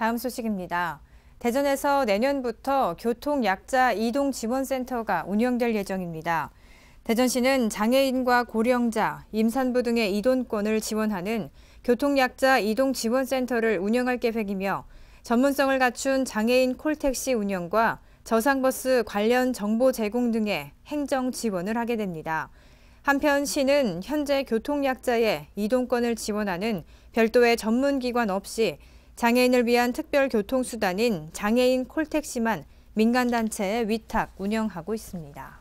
다음 소식입니다. 대전에서 내년부터 교통약자 이동지원센터가 운영될 예정입니다. 대전시는 장애인과 고령자, 임산부 등의 이동권을 지원하는 교통약자 이동지원센터를 운영할 계획이며 전문성을 갖춘 장애인 콜택시 운영과 저상버스 관련 정보 제공 등의 행정 지원을 하게 됩니다. 한편 시는 현재 교통약자의 이동권을 지원하는 별도의 전문기관 없이 장애인을 위한 특별교통수단인 장애인 콜택시만 민간단체에 위탁 운영하고 있습니다.